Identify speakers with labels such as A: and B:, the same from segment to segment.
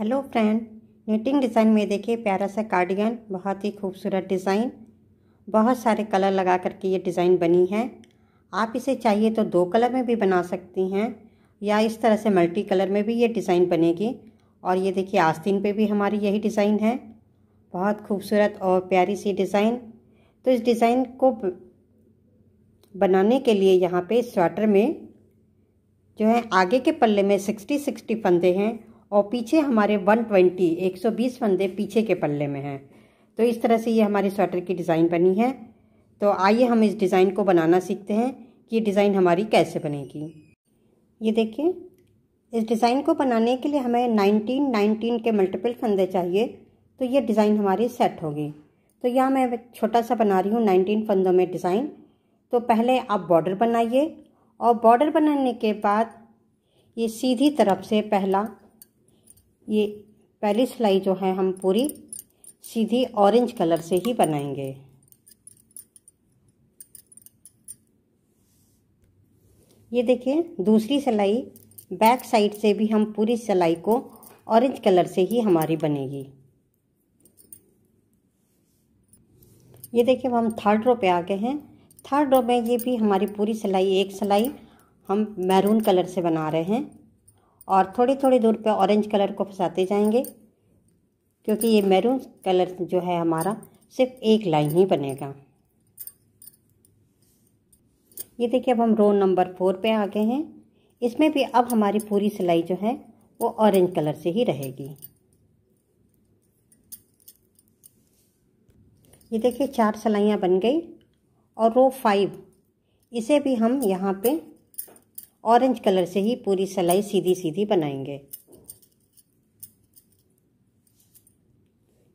A: hello friend netting design में देखिए प्यारा सा कार्डिगन बहुत ही खूबसूरत डिज़ाइन बहुत सारे कलर लगा करके ये डिज़ाइन बनी है आप इसे चाहिए तो दो कलर में भी बना सकती हैं या इस तरह से मल्टी कलर में भी ये डिज़ाइन बनेगी और ये देखिए आस्तीन पे भी हमारी यही डिज़ाइन है बहुत खूबसूरत और प्यारी सी डिज़ाइन तो इस डिज़ाइन को बनाने के लिए यहाँ पर स्वेटर में जो है आगे के पल्ले में सिक्सटी सिक्सटी फंदे हैं और पीछे हमारे 120 120 फंदे पीछे के पल्ले में हैं तो इस तरह से ये हमारे स्वेटर की डिज़ाइन बनी है तो आइए हम इस डिज़ाइन को बनाना सीखते हैं कि ये डिज़ाइन हमारी कैसे बनेगी ये देखिए इस डिज़ाइन को बनाने के लिए हमें 19 19 के मल्टीपल फंदे चाहिए तो ये डिज़ाइन हमारी सेट होगी तो यह मैं छोटा सा बना रही हूँ नाइनटीन फंदों में डिज़ाइन तो पहले आप बॉर्डर बनाइए और बॉर्डर बनाने के बाद ये सीधी तरफ से पहला ये पहली सिलाई जो है हम पूरी सीधी ऑरेंज कलर से ही बनाएंगे ये देखिए दूसरी सिलाई बैक साइड से भी हम पूरी सिलाई को ऑरेंज कलर से ही हमारी बनेगी ये देखिए हम थर्ड रो पे आ गए हैं थर्ड रो में ये भी हमारी पूरी सिलाई एक सिलाई हम मैरून कलर से बना रहे हैं और थोड़ी थोड़ी दूर पे ऑरेंज कलर को फंसाते जाएंगे क्योंकि ये मैरून कलर जो है हमारा सिर्फ एक लाइन ही बनेगा ये देखिए अब हम रो नंबर फोर पे आ गए हैं इसमें भी अब हमारी पूरी सिलाई जो है वो ऑरेंज कलर से ही रहेगी ये देखिए चार सिलाइयाँ बन गई और रो फाइव इसे भी हम यहाँ पे ऑरेंज कलर से ही पूरी सिलाई सीधी सीधी बनाएंगे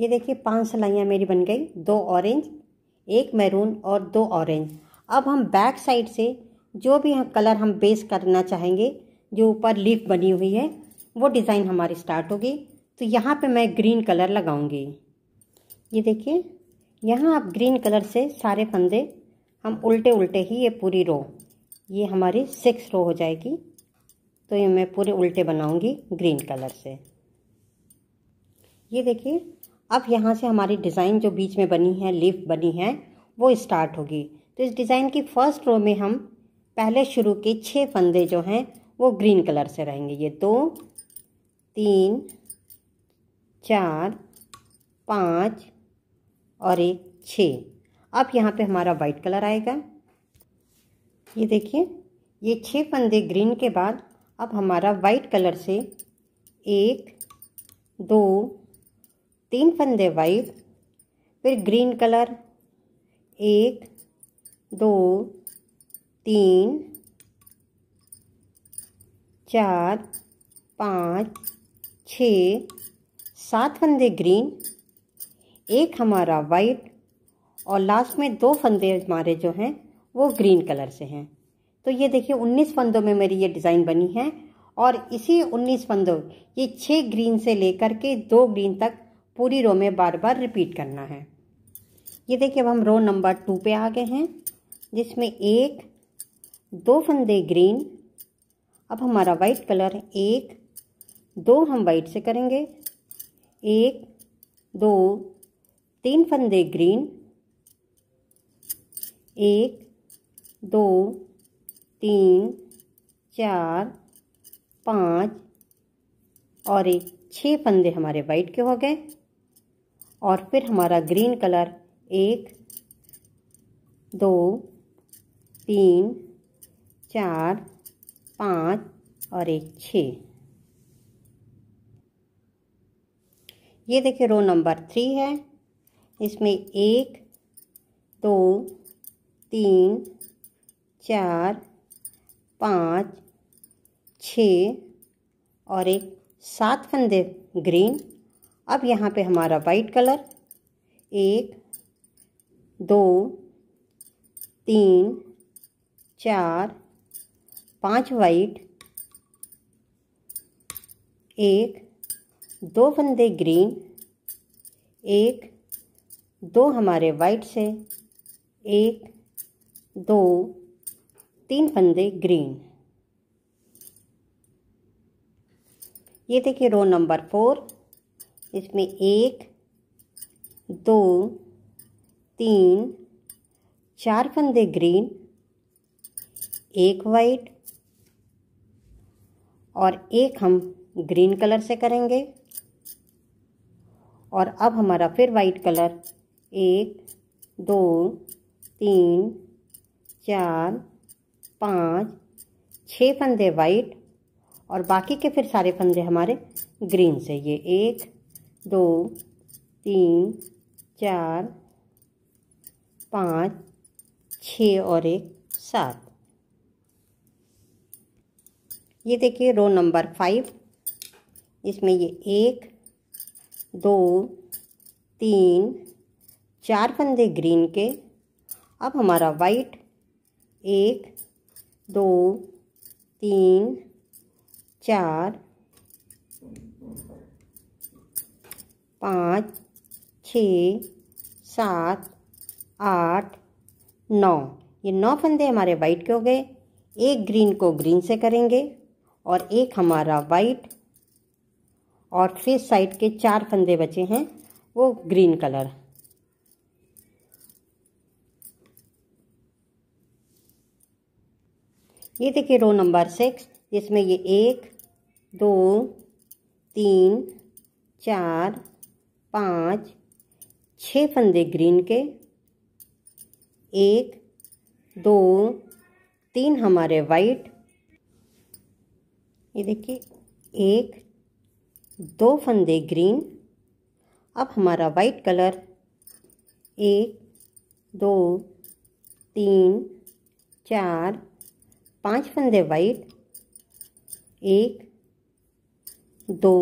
A: ये देखिए पांच सिलाइयाँ मेरी बन गई दो ऑरेंज एक मैरून और दो ऑरेंज अब हम बैक साइड से जो भी हम कलर हम बेस करना चाहेंगे जो ऊपर लीफ बनी हुई है वो डिज़ाइन हमारी स्टार्ट होगी तो यहाँ पे मैं ग्रीन कलर लगाऊंगी ये देखिए यहाँ आप ग्रीन कलर से सारे फंदे हम उल्टे उल्टे ही ये पूरी रो ये हमारी सिक्स रो हो जाएगी तो ये मैं पूरे उल्टे बनाऊंगी ग्रीन कलर से ये देखिए अब यहाँ से हमारी डिज़ाइन जो बीच में बनी है लीफ बनी है वो स्टार्ट होगी तो इस डिज़ाइन की फर्स्ट रो में हम पहले शुरू के छः फंदे जो हैं वो ग्रीन कलर से रहेंगे ये दो तीन चार पाँच और एक छः अब यहाँ पे हमारा वाइट कलर आएगा ये देखिए ये छः फंदे ग्रीन के बाद अब हमारा वाइट कलर से एक दो तीन फंदे वाइट फिर ग्रीन कलर एक दो तीन चार पाँच छ सात फंदे ग्रीन एक हमारा वाइट और लास्ट में दो फंदे हमारे जो हैं वो ग्रीन कलर से हैं तो ये देखिए 19 फंदों में मेरी ये डिज़ाइन बनी है और इसी 19 फंदों ये छः ग्रीन से लेकर के दो ग्रीन तक पूरी रो में बार बार रिपीट करना है ये देखिए अब हम रो नंबर टू पे आ गए हैं जिसमें एक दो फंदे ग्रीन अब हमारा वाइट कलर एक दो हम वाइट से करेंगे एक दो तीन फंदे ग्रीन एक दो तीन चार पाँच और एक छः फंदे हमारे वाइट के हो गए और फिर हमारा ग्रीन कलर एक दो तीन चार पाँच और एक छः ये देखिए रो नंबर थ्री है इसमें एक दो तीन चार पाँच छ और एक सात फंदे ग्रीन अब यहाँ पे हमारा वाइट कलर एक दो तीन चार पाँच वाइट एक दो फंदे ग्रीन एक दो हमारे वाइट से एक दो तीन फंदे ग्रीन ये देखिए रो नंबर फोर इसमें एक दो तीन चार फंदे ग्रीन एक वाइट और एक हम ग्रीन कलर से करेंगे और अब हमारा फिर वाइट कलर एक दो तीन चार पाँच छः फंदे वाइट और बाकी के फिर सारे फंदे हमारे ग्रीन से ये एक दो तीन चार पाँच छ और एक सात ये देखिए रो नंबर फाइव इसमें ये एक दो तीन चार फंदे ग्रीन के अब हमारा वाइट एक दो तीन चार पाँच छ सात आठ नौ ये नौ फंदे हमारे वाइट के हो गए एक ग्रीन को ग्रीन से करेंगे और एक हमारा वाइट और फिर साइड के चार फंदे बचे हैं वो ग्रीन कलर ये देखिए रो नंबर सिक्स जिसमें ये एक दो तीन चार पाँच छ फंदे ग्रीन के एक दो तीन हमारे वाइट ये देखिए एक दो फंदे ग्रीन अब हमारा वाइट कलर एक दो तीन चार पांच फंदे वाइट एक दो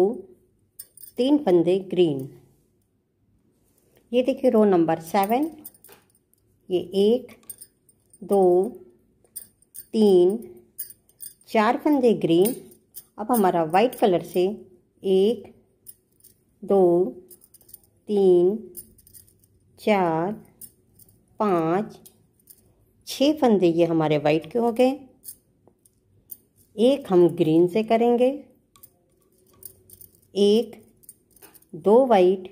A: तीन फंदे ग्रीन ये देखिए रो नंबर सेवन ये एक दो तीन चार फंदे ग्रीन अब हमारा वाइट कलर से एक दो तीन चार पाँच छः फंदे ये हमारे वाइट के हो गए एक हम ग्रीन से करेंगे एक दो वाइट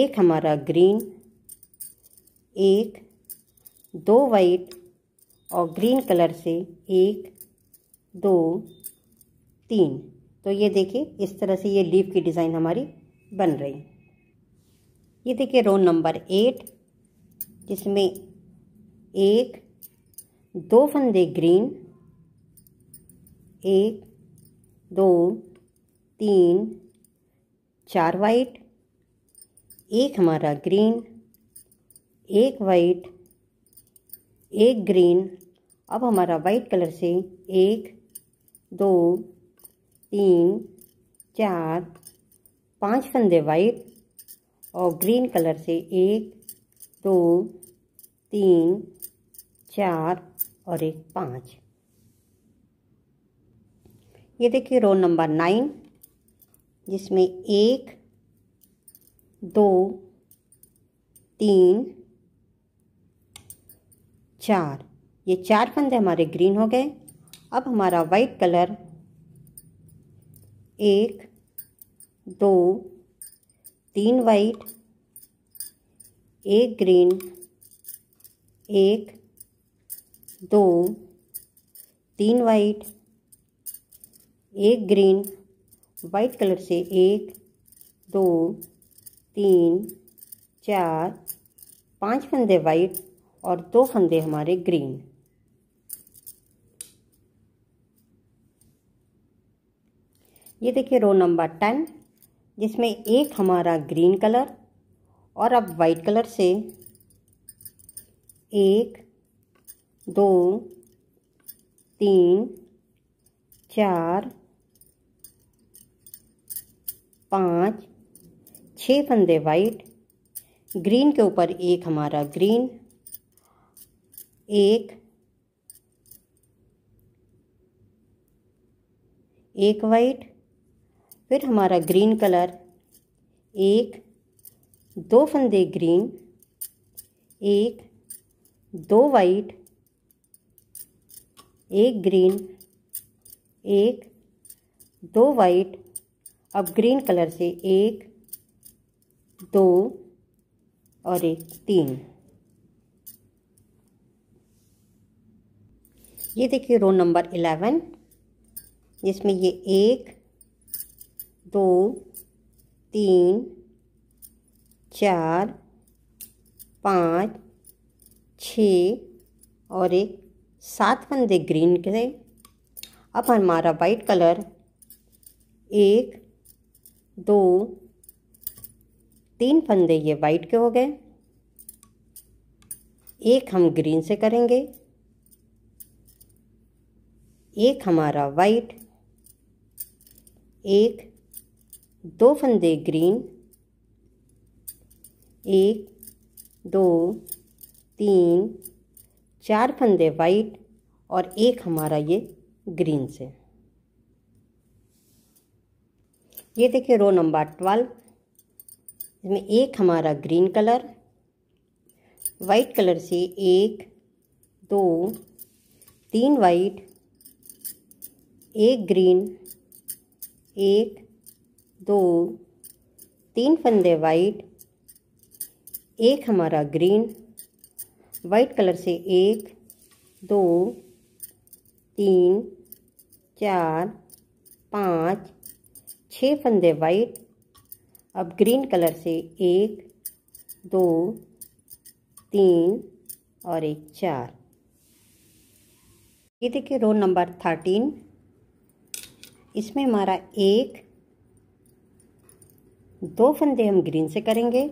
A: एक हमारा ग्रीन एक दो वाइट और ग्रीन कलर से एक दो तीन तो ये देखिए इस तरह से ये लीफ की डिज़ाइन हमारी बन रही ये देखिए रो नंबर एट जिसमें एक दो फंदे ग्रीन एक दो तीन चार वाइट एक हमारा ग्रीन एक वाइट एक ग्रीन अब हमारा वाइट कलर से एक दो तीन चार पांच फंदे वाइट और ग्रीन कलर से एक दो तीन चार और एक पाँच ये देखिए रोल नंबर नाइन जिसमें एक दो तीन चार ये चार फंदे हमारे ग्रीन हो गए अब हमारा वाइट कलर एक दो तीन वाइट एक ग्रीन एक दो तीन वाइट एक ग्रीन वाइट कलर से एक दो तीन चार पांच फंदे वाइट और दो फंदे हमारे ग्रीन ये देखिए रो नंबर टेन जिसमें एक हमारा ग्रीन कलर और अब वाइट कलर से एक दो तीन चार पाँच छः फंदे वाइट ग्रीन के ऊपर एक हमारा ग्रीन एक एक वाइट फिर हमारा ग्रीन कलर एक दो फंदे ग्रीन एक दो वाइट एक ग्रीन एक दो वाइट अब ग्रीन कलर से एक दो और एक तीन ये देखिए रो नंबर इलेवन जिसमें ये एक दो तीन चार पाँच छ और एक सात बंदे ग्रीन के अब हमारा वाइट कलर एक दो तीन फंदे ये वाइट के हो गए एक हम ग्रीन से करेंगे एक हमारा वाइट एक दो फंदे ग्रीन एक दो तीन चार फंदे वाइट और एक हमारा ये ग्रीन से ये देखिए रो नंबर ट्वेल्व इसमें एक हमारा ग्रीन कलर वाइट कलर से एक दो तीन वाइट एक ग्रीन एक दो तीन फंदे वाइट एक हमारा ग्रीन वाइट कलर से एक दो तीन चार पाँच छः फंदे वाइट अब ग्रीन कलर से एक दो तीन और एक चार ये देखिए रो नंबर थर्टीन इसमें हमारा एक दो फंदे हम ग्रीन से करेंगे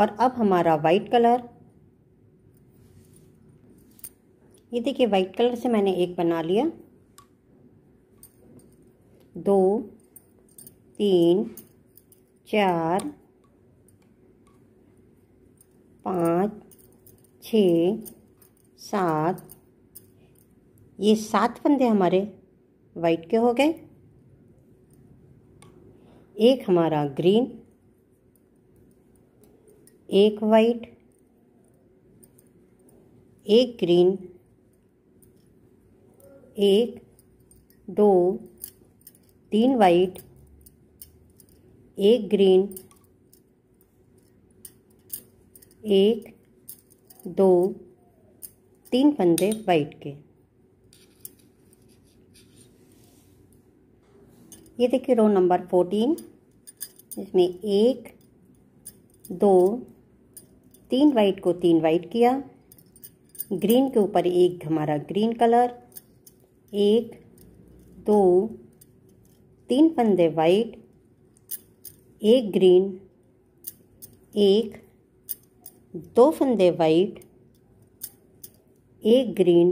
A: और अब हमारा वाइट कलर ये देखिए वाइट कलर से मैंने एक बना लिया दो तीन चार पाँच छ सात ये सात फंदे हमारे वाइट के हो गए एक हमारा ग्रीन एक वाइट एक ग्रीन एक दो तीन वाइट एक ग्रीन एक दो तीन पंदे वाइट के ये देखिए रो नंबर फोर्टीन इसमें एक दो तीन वाइट को तीन वाइट किया ग्रीन के ऊपर एक हमारा ग्रीन कलर एक दो तीन पंदे वाइट एक ग्रीन एक दो फंदे वाइट एक ग्रीन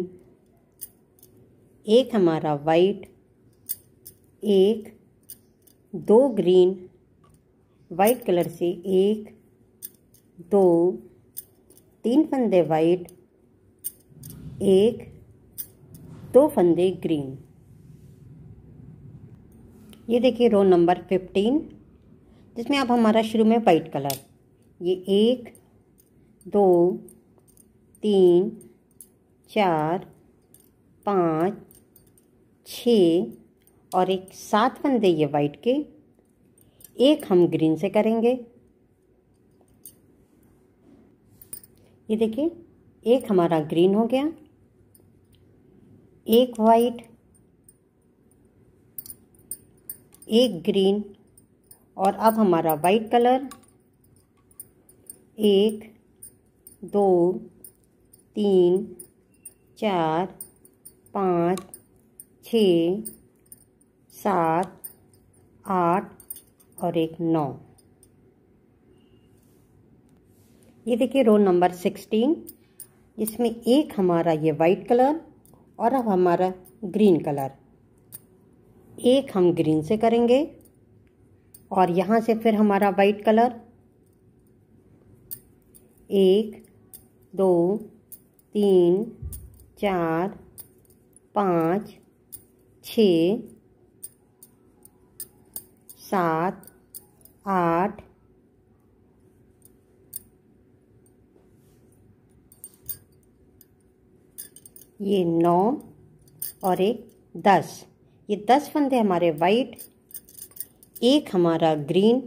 A: एक हमारा वाइट एक दो ग्रीन वाइट कलर से एक दो तीन फंदे वाइट एक दो फंदे ग्रीन ये देखिए रो नंबर फिफ्टीन जिसमें आप हमारा शुरू में वाइट कलर ये एक दो तीन चार पाँच छ और एक सात बंदे ये वाइट के एक हम ग्रीन से करेंगे ये देखिए एक हमारा ग्रीन हो गया एक वाइट एक ग्रीन और अब हमारा वाइट कलर एक दो तीन चार पाँच छ सात आठ और एक नौ ये देखिए रोल नंबर सिक्सटीन इसमें एक हमारा ये वाइट कलर और अब हमारा ग्रीन कलर एक हम ग्रीन से करेंगे और यहाँ से फिर हमारा वाइट कलर एक दो तीन चार पाँच छ सात आठ ये नौ और एक दस ये दस फंदे हमारे वाइट एक हमारा ग्रीन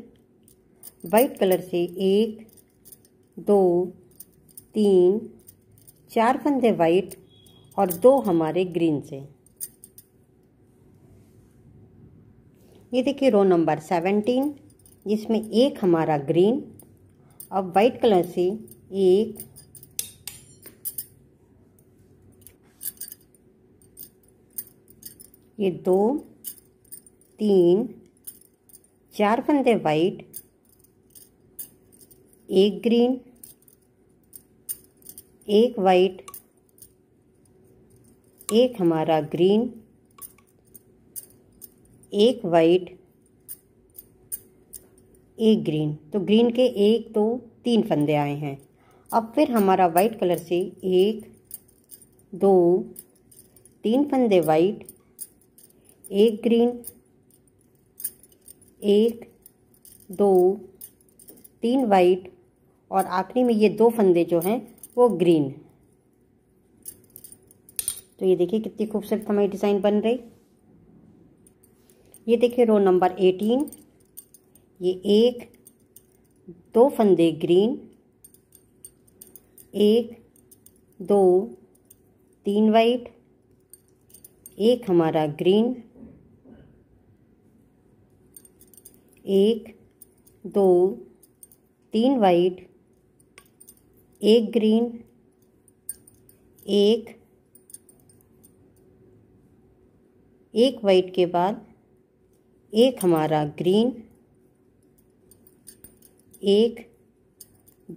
A: वाइट कलर से एक दो तीन चार फंदे वाइट और दो हमारे ग्रीन से ये देखिए रो नंबर सेवेंटीन जिसमें एक हमारा ग्रीन और वाइट कलर से एक ये दो तीन चार फंदे वाइट एक ग्रीन एक वाइट एक हमारा ग्रीन एक वाइट एक ग्रीन तो ग्रीन के एक दो तो, तीन फंदे आए हैं अब फिर हमारा वाइट कलर से एक दो तीन फंदे वाइट एक ग्रीन एक दो तीन वाइट और आखिरी में ये दो फंदे जो हैं वो ग्रीन तो ये देखिए कितनी खूबसूरत हमारी डिज़ाइन बन रही ये देखिए रो नंबर एटीन ये एक दो फंदे ग्रीन एक दो तीन वाइट एक हमारा ग्रीन एक दो तीन वाइट एक ग्रीन एक एक वाइट के बाद एक हमारा ग्रीन एक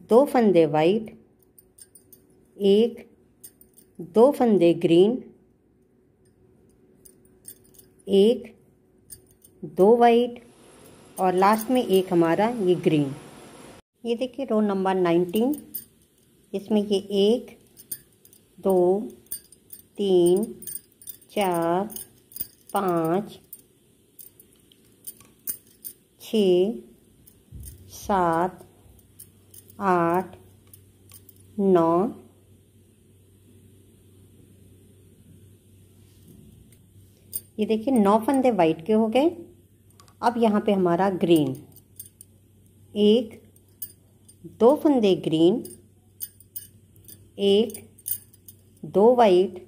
A: दो फंदे वाइट एक दो फंदे ग्रीन एक दो वाइट और लास्ट में एक हमारा ये ग्रीन ये देखिए रो नंबर नाइनटीन इसमें ये एक दो तीन चार पाँच छ सात आठ नौ ये देखिए नौ फंदे वाइट के हो गए अब यहाँ पे हमारा ग्रीन एक दो फंदे ग्रीन एक दो वाइट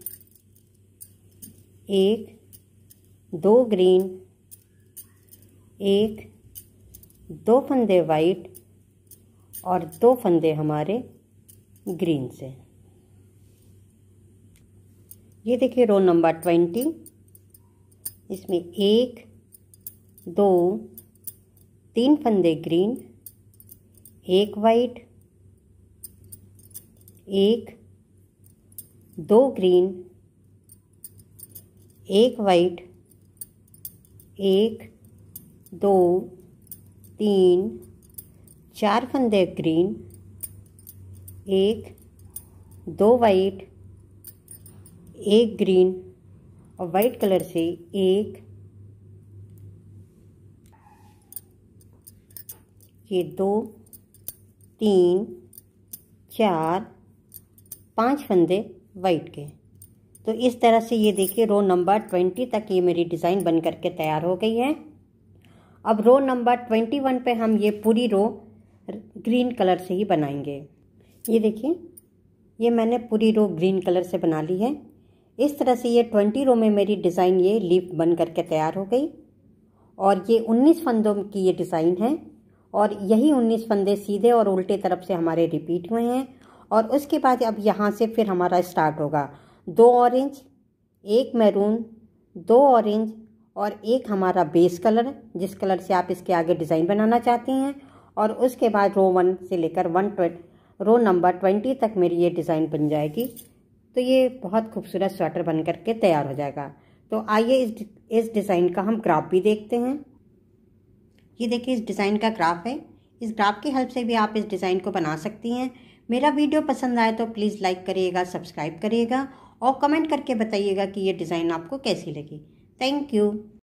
A: एक दो ग्रीन एक दो फंदे वाइट और दो फंदे हमारे ग्रीन से ये देखिए रो नंबर ट्वेंटी इसमें एक दो तीन फंदे ग्रीन एक वाइट एक दो ग्रीन एक वाइट एक दो तीन चार फंदे ग्रीन एक दो वाइट एक ग्रीन और वाइट कलर से एक ये दो तीन चार पांच फंदे वाइट के तो इस तरह से ये देखिए रो नंबर ट्वेंटी तक ये मेरी डिज़ाइन बन करके तैयार हो गई है अब रो नंबर ट्वेंटी वन पर हम ये पूरी रो ग्रीन कलर से ही बनाएंगे ये देखिए ये मैंने पूरी रो ग्रीन कलर से बना ली है इस तरह से ये ट्वेंटी रो में मेरी डिज़ाइन ये लीफ बन करके तैयार हो गई और ये उन्नीस फंदों की ये डिज़ाइन है और यही उन्नीस फंदे सीधे और उल्टे तरफ से हमारे रिपीट हुए हैं और उसके बाद अब यहाँ से फिर हमारा स्टार्ट होगा दो ऑरेंज एक मैरून दो ऑरेंज और एक हमारा बेस कलर जिस कलर से आप इसके आगे डिज़ाइन बनाना चाहती हैं और उसके बाद रो वन से लेकर वन रो नंबर ट्वेंटी तक मेरी ये डिज़ाइन बन जाएगी तो ये बहुत खूबसूरत स्वेटर बन करके तैयार हो जाएगा तो आइए इस इस डिज़ाइन का हम ग्राफ भी देखते हैं ये देखिए इस डिज़ाइन का ग्राफ है इस ग्राफ की हेल्प से भी आप इस डिज़ाइन को बना सकती हैं मेरा वीडियो पसंद आए तो प्लीज़ लाइक करिएगा सब्सक्राइब करिएगा और कमेंट करके बताइएगा कि ये डिज़ाइन आपको कैसी लगी थैंक यू